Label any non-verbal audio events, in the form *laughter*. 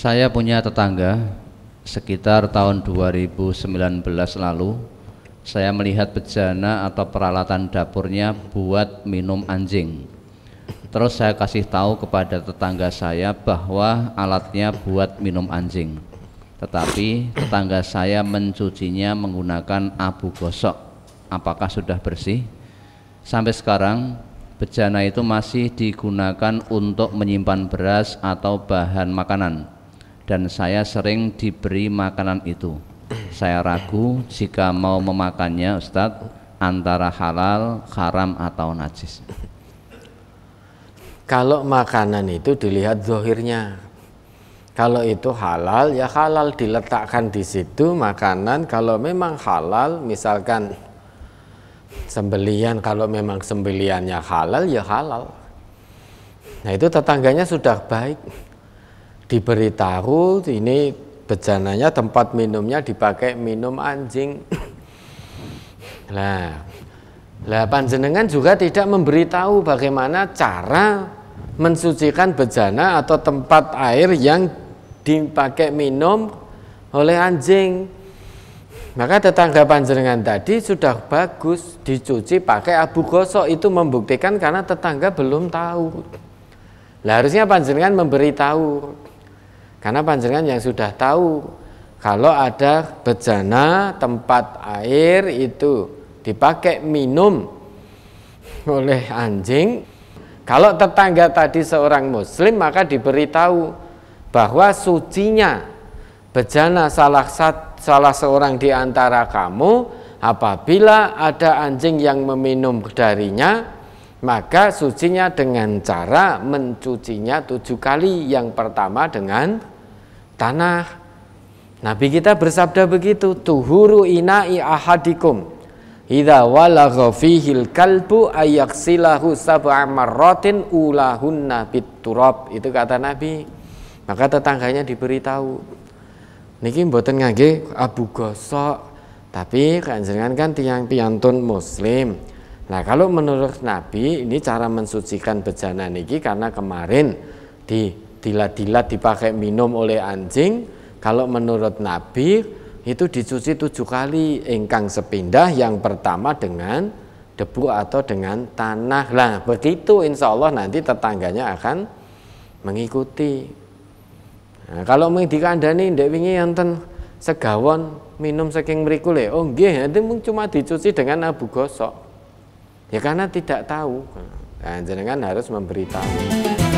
Saya punya tetangga sekitar tahun 2019 lalu saya melihat bejana atau peralatan dapurnya buat minum anjing. Terus saya kasih tahu kepada tetangga saya bahwa alatnya buat minum anjing. Tetapi tetangga saya mencucinya menggunakan abu gosok. Apakah sudah bersih? Sampai sekarang bejana itu masih digunakan untuk menyimpan beras atau bahan makanan dan saya sering diberi makanan itu. Saya ragu jika mau memakannya Ustadz antara halal, haram atau najis. Kalau makanan itu dilihat zohirnya. Kalau itu halal ya halal diletakkan di situ makanan kalau memang halal misalkan sembelian kalau memang sembeliannya halal ya halal. Nah itu tetangganya sudah baik diberitahu ini bejananya tempat minumnya dipakai minum anjing. Nah, *clears throat* lah panjenengan juga tidak memberitahu bagaimana cara mensucikan bejana atau tempat air yang dipakai minum oleh anjing. Maka tetangga panjenengan tadi sudah bagus dicuci pakai abu gosok itu membuktikan karena tetangga belum tahu. Lah harusnya panjenengan memberitahu. Karena panjenengan yang sudah tahu kalau ada bejana tempat air itu dipakai minum *laughs* oleh anjing, kalau tetangga tadi seorang muslim maka diberitahu bahwa sucinya bejana salah salah seorang di antara kamu apabila ada anjing yang meminum darinya maka sucinya dengan cara mencucinya tujuh kali yang pertama dengan tanah. Nabi kita bersabda begitu, tuhuru ina'i ahadikum. Idza walagha al kalbu ayaksilahu sab'a marratin ulahunna biturab. Itu kata Nabi. Maka tetangganya diberitahu. Niki mboten ngangge abu gosok, tapi kanjengan kan tiang piantun muslim. Nah kalau menurut Nabi ini cara mensucikan bejana niki karena kemarin di dilat-dilat dipakai minum oleh anjing kalau menurut Nabi itu dicuci tujuh kali ingkang sepindah yang pertama dengan debu atau dengan tanah lah begitu insya Allah nanti tetangganya akan mengikuti nah, kalau dikandani ndek yang enten segawon minum saking mriku le oh nggih itu cuma dicuci dengan abu gosok ya karena tidak tahu nah, jenengan harus memberitahu